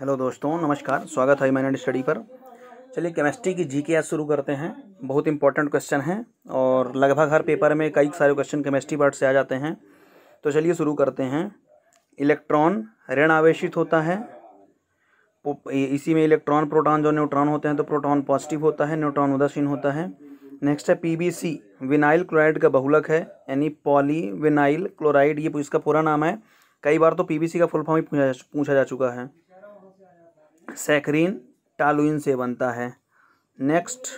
hello दोस्तों नमस्कार स्वागत है माइनड स्टडी पर चलिए केमिस्ट्री की जी के शुरू करते हैं बहुत इंपॉर्टेंट क्वेश्चन है और लगभग हर पेपर में कई सारे क्वेश्चन केमिस्ट्री पार्ट से आ जाते हैं तो चलिए शुरू करते हैं इलेक्ट्रॉन ऋण आवेशित होता है इसी में इलेक्ट्रॉन प्रोटॉन जो न्यूट्रॉन होते हैं तो प्रोटॉन पॉजिटिव होता है न्यूट्रॉन उदासीन होता है नेक्स्ट है पी विनाइल क्लोराइड का बहुलक है यानी पॉली विनाइल क्लोराइड ये इसका पूरा नाम है कई बार तो पी का फुल फॉर्म ही पूछा पूछा जा चुका है सैक्रीन टालुइन से बनता है नेक्स्ट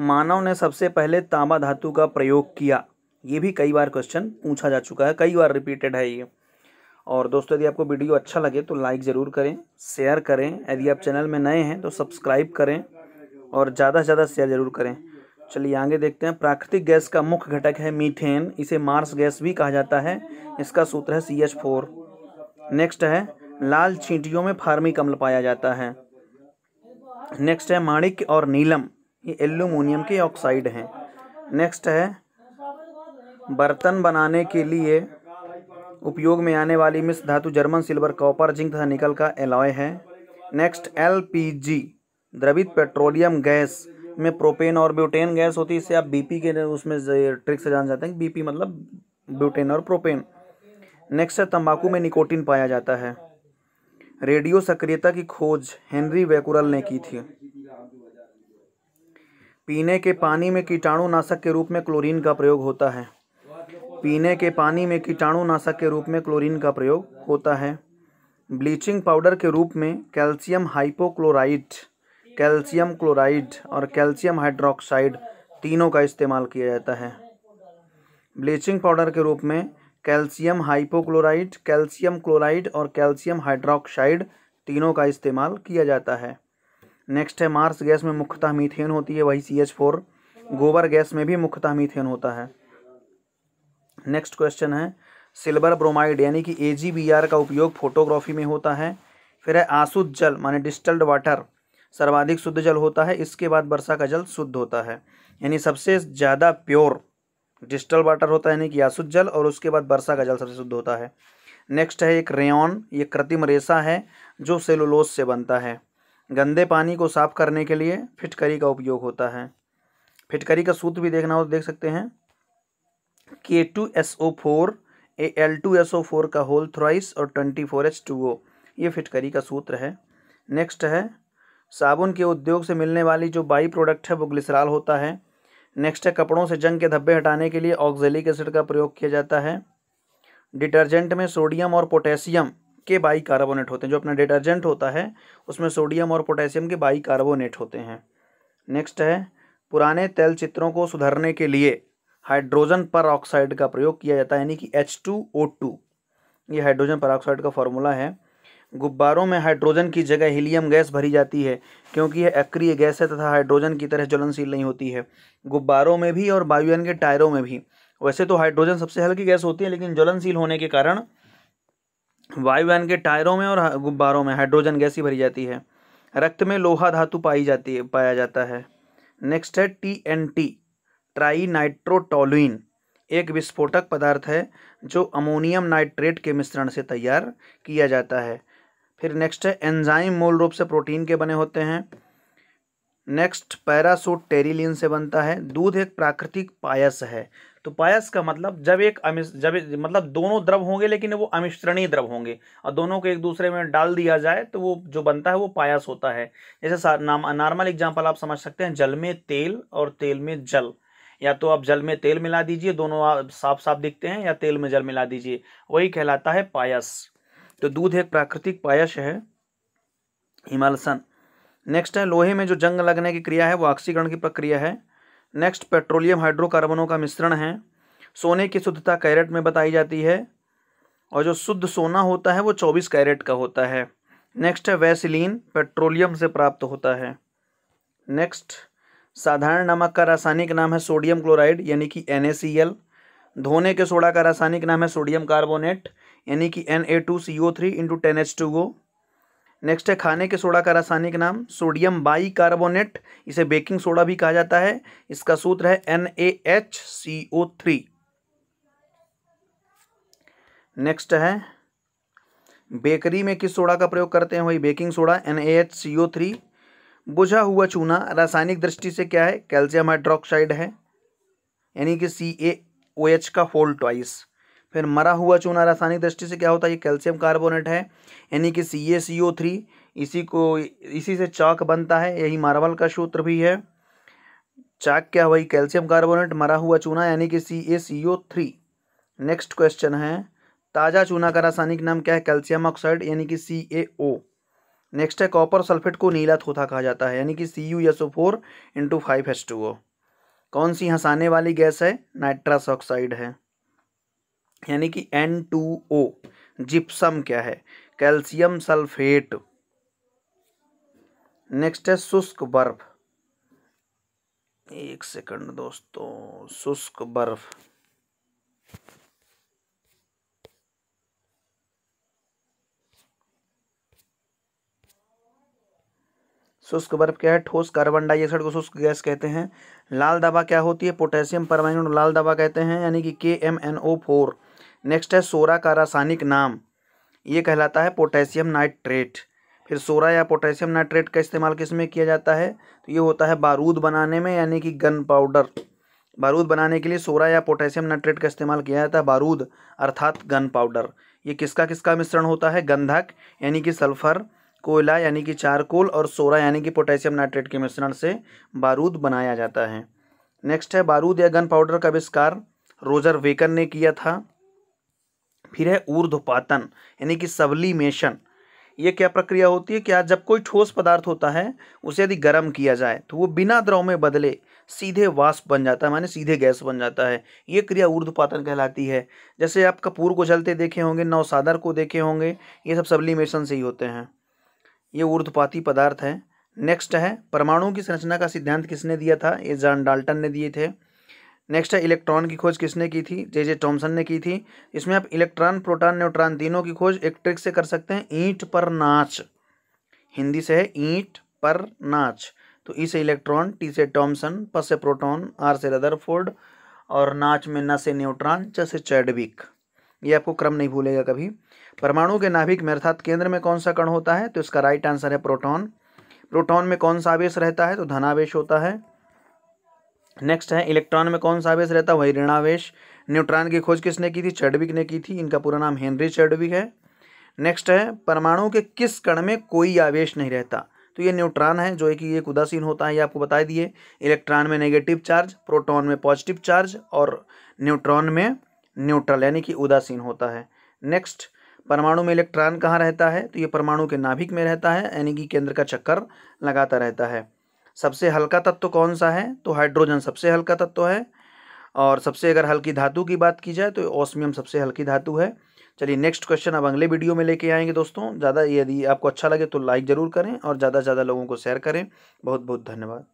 मानव ने सबसे पहले तांबा धातु का प्रयोग किया ये भी कई बार क्वेश्चन पूछा जा चुका है कई बार रिपीटेड है ये और दोस्तों यदि आपको वीडियो अच्छा लगे तो लाइक ज़रूर करें शेयर करें यदि आप चैनल में नए हैं तो सब्सक्राइब करें और ज़्यादा से ज़्यादा शेयर ज़रूर करें चलिए आगे देखते हैं प्राकृतिक गैस का मुख्य घटक है मीथेन इसे मार्स गैस भी कहा जाता है इसका सूत्र है सी एच फोर नेक्स्ट है लाल चींटियों में फार्मिक अम्ल पाया जाता है नेक्स्ट है माणिक और नीलम ये एल्यूमिनियम के ऑक्साइड हैं नेक्स्ट है बर्तन बनाने के लिए उपयोग में आने वाली मिस धातु जर्मन सिल्वर कॉपर जिंक तथा निकल का एलॉय है नेक्स्ट एलपीजी द्रवित पेट्रोलियम गैस में प्रोपेन और ब्यूटेन गैस होती है इससे आप बीपी के उसमें ट्रिक से जान जाते हैं बीपी मतलब ब्यूटेन और प्रोपेन नेक्स्ट है तंबाकू में निकोटिन पाया जाता है रेडियो सक्रियता की खोज हेनरी वेकुरल ने की थी पीने के पानी में कीटाणुनाशक के रूप में क्लोरीन का प्रयोग होता है पीने के पानी में कीटाणुनाशक के रूप में क्लोरीन का प्रयोग होता है ब्लीचिंग पाउडर के रूप में कैल्शियम हाइपोक्लोराइड कैल्शियम क्लोराइड और कैल्शियम हाइड्रोक्साइड तीनों का इस्तेमाल किया जाता है ब्लीचिंग पाउडर के रूप में कैल्शियम हाइपोक्लोराइड कैल्शियम क्लोराइड और कैल्शियम हाइड्रोक्साइड तीनों का इस्तेमाल किया जाता है नेक्स्ट है मार्स गैस में मुख्यतः मीथेन होती है वही सी एच फोर गोबर गैस में भी मुख्यतः मीथेन होता है नेक्स्ट क्वेश्चन है सिल्वर ब्रोमाइड यानी कि ए का उपयोग फोटोग्राफी में होता है फिर है आसुद जल माने डिस्टल्ड वाटर सर्वाधिक शुद्ध जल होता है इसके बाद वर्षा का जल शुद्ध होता है यानी सबसे ज़्यादा प्योर डिस्टल वाटर होता है यानी कि यासुद जल और उसके बाद वर्षा का जल सबसे शुद्ध होता है नेक्स्ट है एक रेन ये कृत्रिम रेशा है जो सेलुलोस से बनता है गंदे पानी को साफ करने के लिए फिटकरी का उपयोग होता है फिटकरी का सूत्र भी देखना हो तो देख सकते हैं K two S O four A L two S O four का होल थ्राइस और twenty four H two O ये फिटकरी का सूत्र है नेक्स्ट है साबुन के उद्योग से मिलने वाली जो बाई प्रोडक्ट है वो ग्लिसराल होता है नेक्स्ट है कपड़ों से जंग के धब्बे हटाने के लिए ऑक्जेलिक एसिड का प्रयोग किया जाता है डिटर्जेंट में सोडियम और पोटेशियम के बाई कार्बोनेट होते हैं जो अपना डिटर्जेंट होता है उसमें सोडियम और पोटेशियम के बाई कार्बोनेट होते हैं नेक्स्ट है पुराने तेल चित्रों को सुधारने के लिए हाइड्रोजन पर ऑक्साइड का प्रयोग किया जाता है यानी कि एच टू ओ टू ये हाइड्रोजन पर ऑक्साइड का फॉर्मूला है गुब्बारों में हाइड्रोजन की जगह हीलियम गैस भरी जाती है क्योंकि यह अक्रिय गैस है तथा हाइड्रोजन की तरह ज्वलनशील नहीं होती है गुब्बारों में भी और वायुयान के टायरों में भी वैसे तो हाइड्रोजन सबसे हल्की गैस होती है लेकिन ज्वलनशील होने के कारण वायुयान के टायरों में और गुब्बारों में हाइड्रोजन गैस ही भरी जाती है रक्त में लोहा धातु पाई जाती है पाया जाता है नेक्स्ट है T N T trinitrotoluene एक विस्फोटक पदार्थ है जो अमोनियम नाइट्रेट के मिश्रण से तैयार किया जाता है फिर नेक्स्ट है एंजाइम मूल रूप से प्रोटीन के बने होते हैं नेक्स्ट पैरासूट टेरिलिन से बनता है दूध एक प्राकृतिक पायस है तो पायस का मतलब जब एक जब मतलब दोनों द्रव होंगे लेकिन वो अमिश्रणीय द्रव होंगे और दोनों को एक दूसरे में डाल दिया जाए तो वो जो बनता है वो पायस होता है जैसे नॉर्मल एग्जाम्पल आप समझ सकते हैं जल में तेल और तेल में जल या तो आप जल में तेल मिला दीजिए दोनों साफ साफ दिखते हैं या तेल में जल मिला दीजिए वही कहलाता है पायस तो दूध एक प्राकृतिक पायस है हिमालसन नेक्स्ट है लोहे में जो जंग लगने की क्रिया है वो ऑक्सीकरण की प्रक्रिया है नेक्स्ट पेट्रोलियम हाइड्रोकार्बनों का मिश्रण है सोने की शुद्धता कैरेट में बताई जाती है और जो शुद्ध सोना होता है वो चौबीस कैरेट का होता है नेक्स्ट है वैसिलीन पेट्रोलियम से प्राप्त होता है नेक्स्ट साधारण नमक का रासायनिक नाम है सोडियम क्लोराइड यानी कि एन धोने के सोडा का रासायनिक नाम है सोडियम कार्बोनेट यानी कि N A two C O three into ten H two O next है खाने के सोडा का रासायनिक नाम सोडियम बाई कार्बोनेट इसे बेकिंग सोडा भी कहा जाता है इसका सूत्र है N A H C O three next है बेकरी में किस सोडा का प्रयोग करते हैं वही baking soda N A H C O three बुझा हुआ चूना रासायनिक दृष्टि से क्या है कैल्शियम हाइड्रोक्साइड है यानी कि सी ए ओ एच का होल ट्वाइस फिर मरा हुआ चूना रासायनिक दृष्टि से क्या होता है ये कैल्शियम कार्बोनेट है यानी कि C A C O three इसी को इसी से चाक बनता है यही मार्बल का सूत्र भी है चाक क्या हुआ कैल्शियम कार्बोनेट मरा हुआ चूना यानी कि C A C O three next question है ताज़ा चूना का रासायनिक नाम क्या है कैल्शियम ऑक्साइड यानी कि सी ए ओ नेक्स्ट है कॉपर सल्फेट को नीला थोथा कहा जाता है यानी कि C U S O four into five S two O कौन सी हंसाने वाली गैस है नाइट्रस ऑक्साइड है यानी कि एन टू ओ जिप्सम क्या है कैल्शियम सल्फेट नेक्स्ट है शुष्क बर्फ एक सेकंड दोस्तों शुष्क बर्फ शुष्क बर्फ क्या है ठोस कार्बन डाइऑक्साइड को शुष्क गैस कहते हैं लाल दवा क्या होती है पोटेशियम परमाइनेट लाल दवा कहते हैं यानी कि K M N O four next है सोरा का रासायनिक नाम ये कहलाता है पोटेशियम नाइट्रेट फिर सोरा या पोटेशियम नाइट्रेट का इस्तेमाल किस में किया जाता है तो ये होता है बारूद बनाने में यानी कि गन पाउडर बारूद बनाने के लिए सोरा या पोटेशियम नाइट्रेट का इस्तेमाल किया जाता है बारूद अर्थात गन पाउडर ये किसका किसका मिश्रण होता है गंधक यानी कि सल्फर कोयला यानी कि चारकोल और सोरा यानी कि पोटेशियम नाइट्रेट के मिश्रण से बारूद बनाया जाता है नेक्स्ट है बारूद या गन पाउडर का आविष्कार रोजर वेकन ने किया था फिर है ऊर्धपातन यानी कि सबलीमेशन ये क्या प्रक्रिया होती है क्या जब कोई ठोस पदार्थ होता है उसे यदि गर्म किया जाए तो वो बिना द्रव में बदले सीधे वाष्प बन जाता है माने सीधे गैस बन जाता है ये क्रिया ऊर्धपातन कहलाती है जैसे आप कपूर को जलते देखे होंगे नौसादर को देखे होंगे ये सब सबलीमेशन से ही होते हैं ये ऊर्धपाती पदार्थ है नेक्स्ट है परमाणु की संरचना का सिद्धांत किसने दिया था ये जॉन डाल्टन ने दिए थे नेक्स्ट है इलेक्ट्रॉन की खोज किसने की थी जे जे टॉमसन ने की थी इसमें आप इलेक्ट्रॉन प्रोटॉन न्यूट्रॉन तीनों की खोज एक ट्रिक से कर सकते हैं ईंट पर नाच हिंदी से है ईंट पर नाच तो ई से इलेक्ट्रॉन टी से टॉमसन प से प्रोटॉन आर से रदरफोर्ड और नाच में न से न्यूट्रॉन च से चैडविक ये आपको क्रम नहीं भूलेगा कभी परमाणु के नाभिक में अर्थात केंद्र में कौन सा कण होता है तो इसका राइट आंसर है प्रोटॉन प्रोटॉन में कौन सा आवेश रहता है तो धनावेश होता है नेक्स्ट है इलेक्ट्रॉन में कौन सा आवेश रहता है वही ऋणावेश न्यूट्रॉन की खोज किसने की थी चैडविक ने की थी इनका पूरा नाम हेनरी चैडविक है नेक्स्ट है परमाणु के किस कण में कोई आवेश नहीं रहता तो ये न्यूट्रॉन है जो कि एक उदासीन होता है ये आपको बता दिए इलेक्ट्रॉन में नेगेटिव चार्ज प्रोटॉन में पॉजिटिव चार्ज और न्यूट्रॉन में न्यूट्रल यानी कि उदासीन होता है नेक्स्ट परमाणु में इलेक्ट्रॉन कहाँ रहता है तो ये परमाणु के नाभिक में रहता है यानी कि केंद्र का चक्कर लगाता रहता है सबसे हल्का तत्व तो कौन सा है तो हाइड्रोजन सबसे हल्का तत्व तो है और सबसे अगर हल्की धातु की बात की जाए तो ओस्मियम सबसे हल्की धातु है चलिए नेक्स्ट क्वेश्चन अब अगले वीडियो में लेके आएंगे दोस्तों ज़्यादा यदि आपको अच्छा लगे तो लाइक ज़रूर करें और ज़्यादा से ज़्यादा लोगों को शेयर करें बहुत बहुत धन्यवाद